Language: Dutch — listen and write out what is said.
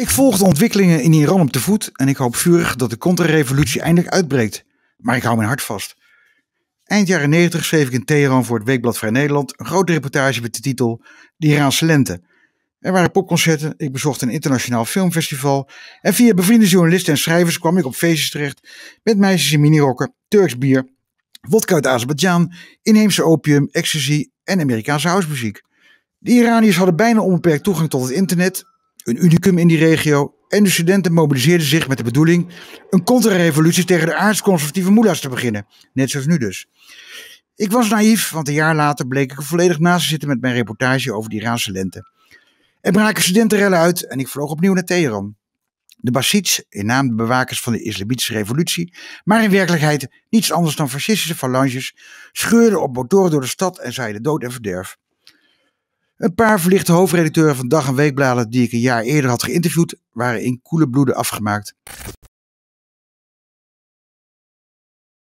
Ik volg de ontwikkelingen in Iran op de voet en ik hoop vurig dat de contrarevolutie eindelijk uitbreekt. Maar ik hou mijn hart vast. Eind jaren 90 schreef ik in Teheran voor het Weekblad Vrij Nederland een grote reportage met de titel De Iraanse Lente. Er waren popconcerten, ik bezocht een internationaal filmfestival en via bevriende journalisten en schrijvers kwam ik op feestjes terecht met meisjes in minirokken, Turks bier, vodka uit Azerbeidzjan, inheemse opium, ecstasy en Amerikaanse housemuziek. De Iraniërs hadden bijna onbeperkt toegang tot het internet een unicum in die regio, en de studenten mobiliseerden zich met de bedoeling een contra-revolutie tegen de aardsconservatieve moeders te beginnen. Net zoals nu dus. Ik was naïef, want een jaar later bleek ik er volledig naast te zitten met mijn reportage over die Iraanse lente. Er braken studentenrellen uit en ik vloog opnieuw naar Teheran. De Basits, in naam de bewakers van de Islamitische Revolutie, maar in werkelijkheid niets anders dan fascistische phalanges, scheurden op motoren door de stad en zeiden dood en verderf. Een paar verlichte hoofdredacteuren van dag- en weekbladen die ik een jaar eerder had geïnterviewd, waren in koele bloeden afgemaakt.